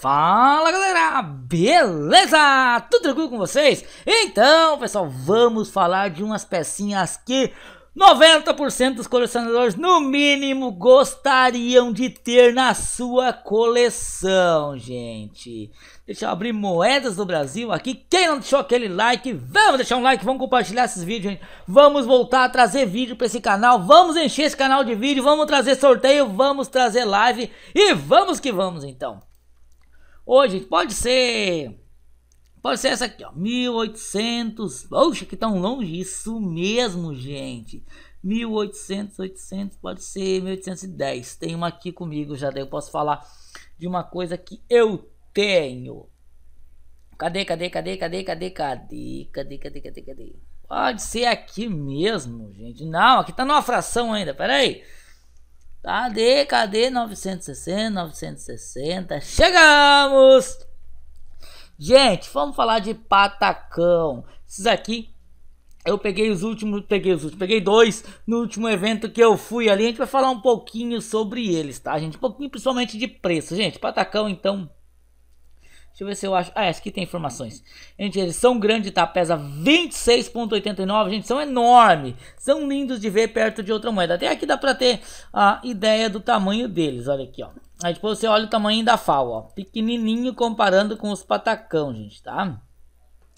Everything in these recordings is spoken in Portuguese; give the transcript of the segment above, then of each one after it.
Fala galera, beleza? Tudo tranquilo com vocês? Então pessoal, vamos falar de umas pecinhas que 90% dos colecionadores no mínimo gostariam de ter na sua coleção, gente. Deixa eu abrir moedas do Brasil aqui. Quem não deixou aquele like, vamos deixar um like, vamos compartilhar esses vídeos, gente. Vamos voltar a trazer vídeo para esse canal, vamos encher esse canal de vídeo, vamos trazer sorteio, vamos trazer live e vamos que vamos então. Hoje gente, pode ser. Pode ser essa aqui, ó. 1800. Poxa, que tão longe. Isso mesmo, gente. 1800, 800, pode ser 1810. Tem uma aqui comigo já, daí eu posso falar de uma coisa que eu tenho. Cadê, cadê, cadê, cadê, cadê, cadê, cadê, cadê, cadê, cadê? Pode ser aqui mesmo, gente. Não, aqui tá numa fração ainda, peraí. aí. Cadê, cadê 960, 960? Chegamos! Gente, vamos falar de patacão. Esses aqui eu peguei os últimos, peguei os últimos, peguei dois no último evento que eu fui ali. A gente vai falar um pouquinho sobre eles, tá, gente? Um pouquinho principalmente de preço, gente. Patacão, então, Deixa eu ver se eu acho. Ah, essa aqui tem informações. Gente, eles são grandes, tá? Pesa 26,89. Gente, são enormes. São lindos de ver perto de outra moeda. Até aqui dá pra ter a ideia do tamanho deles. Olha aqui, ó. Aí depois tipo, você olha o tamanho da FAO, ó. Pequenininho comparando com os patacão, gente, tá?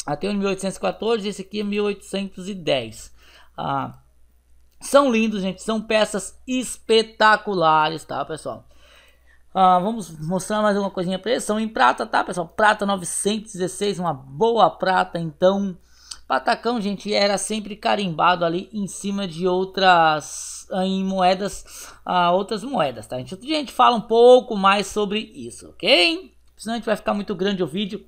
Até o 1814, esse aqui é 1810. Ah, são lindos, gente. São peças espetaculares, tá, pessoal? Ah, vamos mostrar mais uma coisinha para eles. São em prata, tá, pessoal? Prata 916, uma boa prata, então. Patacão, gente, era sempre carimbado ali em cima de outras ah, em moedas, ah, outras moedas, tá? Gente, a gente fala um pouco mais sobre isso, ok? Senão a gente vai ficar muito grande o vídeo.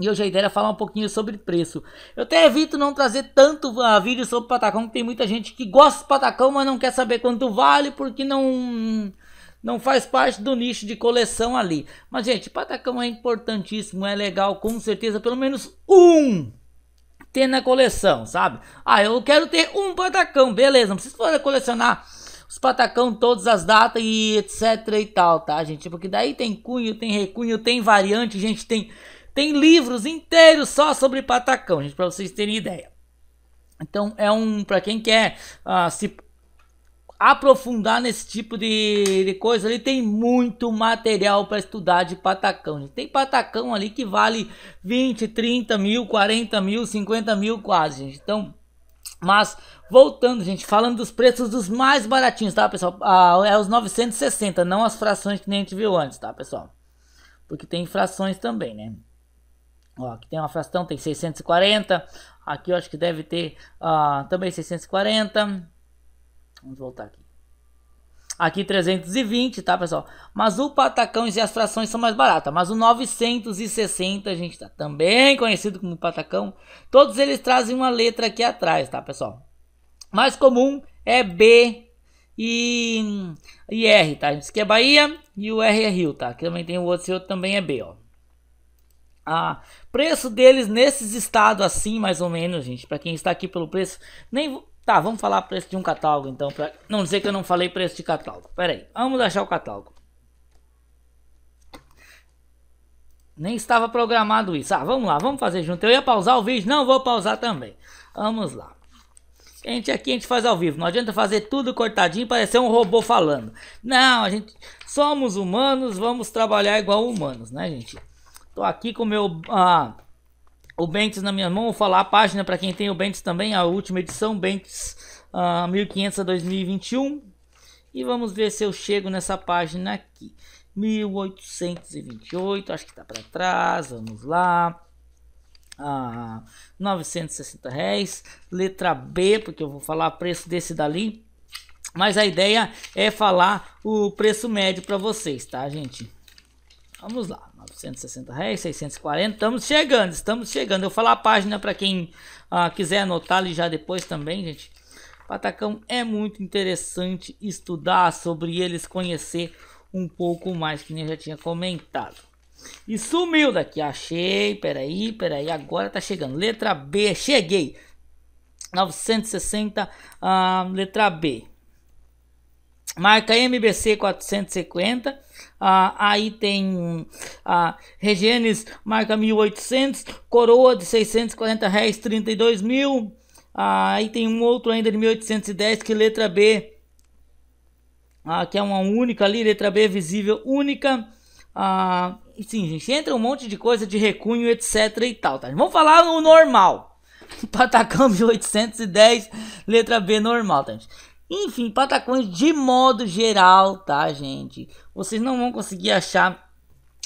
E hoje a ideia é falar um pouquinho sobre preço. Eu até evito não trazer tanto uh, vídeo sobre patacão, que tem muita gente que gosta de patacão, mas não quer saber quanto vale, porque não não faz parte do nicho de coleção ali. Mas, gente, Patacão é importantíssimo, é legal, com certeza, pelo menos um ter na coleção, sabe? Ah, eu quero ter um patacão, beleza, não precisa colecionar os patacão todas as datas e etc e tal, tá, gente? Porque daí tem cunho, tem recunho, tem variante, gente, tem, tem livros inteiros só sobre patacão, gente, pra vocês terem ideia. Então é um, pra quem quer uh, se aprofundar nesse tipo de, de coisa ali, tem muito material para estudar de patacão. Tem patacão ali que vale 20, 30 mil, 40 mil, 50 mil quase, gente. Então, mas voltando, gente, falando dos preços dos mais baratinhos, tá, pessoal? Ah, é os 960, não as frações que nem a gente viu antes, tá, pessoal? Porque tem frações também, né? Ó, aqui tem uma fração, tem 640. Aqui eu acho que deve ter ah, também 640. Vamos voltar aqui. Aqui 320, tá, pessoal? Mas o patacão e as frações são mais baratas. Mas o 960, a gente tá também conhecido como patacão. Todos eles trazem uma letra aqui atrás, tá, pessoal? Mais comum é B e, e R, tá? Isso aqui é Bahia e o R é Rio, tá? Aqui também tem o outro, esse outro também é B, ó. Ah, preço deles nesses estados assim, mais ou menos, gente. Para quem está aqui pelo preço, nem Tá, vamos falar preço de um catálogo então, pra não dizer que eu não falei preço de catálogo. Pera aí, vamos achar o catálogo. Nem estava programado isso. Ah, vamos lá, vamos fazer junto. Eu ia pausar o vídeo, não vou pausar também. Vamos lá. A gente aqui a gente faz ao vivo. Não adianta fazer tudo cortadinho, parecer um robô falando. Não, a gente somos humanos, vamos trabalhar igual humanos, né, gente? Tô aqui com o meu ah, o Bentes na minha mão. Vou falar a página para quem tem o Bentes também, a última edição, Bentes uh, ah, 1500 a 2021. E vamos ver se eu chego nessa página aqui. 1828, acho que tá para trás, vamos lá. Ah, 960 reais, letra B, porque eu vou falar o preço desse dali. Mas a ideia é falar o preço médio para vocês, tá, gente? Vamos lá. 460 réis, 640. Estamos chegando, estamos chegando. Eu vou falar a página para quem ah, quiser anotar ali já depois também, gente. Patacão é muito interessante estudar sobre eles, conhecer um pouco mais, que nem eu já tinha comentado. E sumiu daqui, achei, peraí, peraí, agora tá chegando. Letra B, cheguei. 960, ah, letra B. Marca MBC 450. Ah, aí tem ah, Regenes, marca 1800. Coroa de 640 réis, 32 mil. Ah, aí tem um outro ainda de 1810 que letra B. Ah, que é uma única ali, letra B visível única. Ah, sim, gente, entra um monte de coisa de recunho, etc e tal, tá? Vamos falar no normal. Patacão tá 1810, letra B normal, tá? Gente? Enfim, patacões de modo geral, tá, gente? Vocês não vão conseguir achar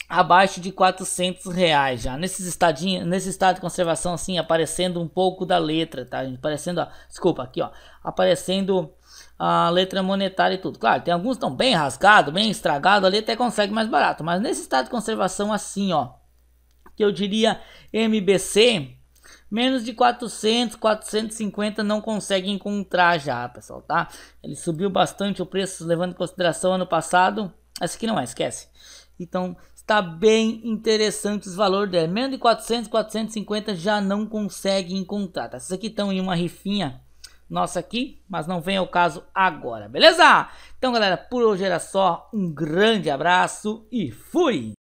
abaixo de 400 reais já. Nesses estadinho, nesse estado de conservação assim, aparecendo um pouco da letra, tá? Gente? Aparecendo, ó, desculpa, aqui, ó, aparecendo a letra monetária e tudo. Claro, tem alguns estão bem rasgado, bem estragado, ali até consegue mais barato, mas nesse estado de conservação assim, ó, que eu diria MBC, Menos de 400, 450 não consegue encontrar já, pessoal, tá? Ele subiu bastante o preço, levando em consideração ano passado. Essa aqui não é, esquece. Então, está bem interessante os valores dela. Menos de 400, 450 já não consegue encontrar, tá? Essas aqui estão em uma rifinha nossa aqui, mas não vem ao caso agora, beleza? Então, galera, por hoje era só. Um grande abraço e fui!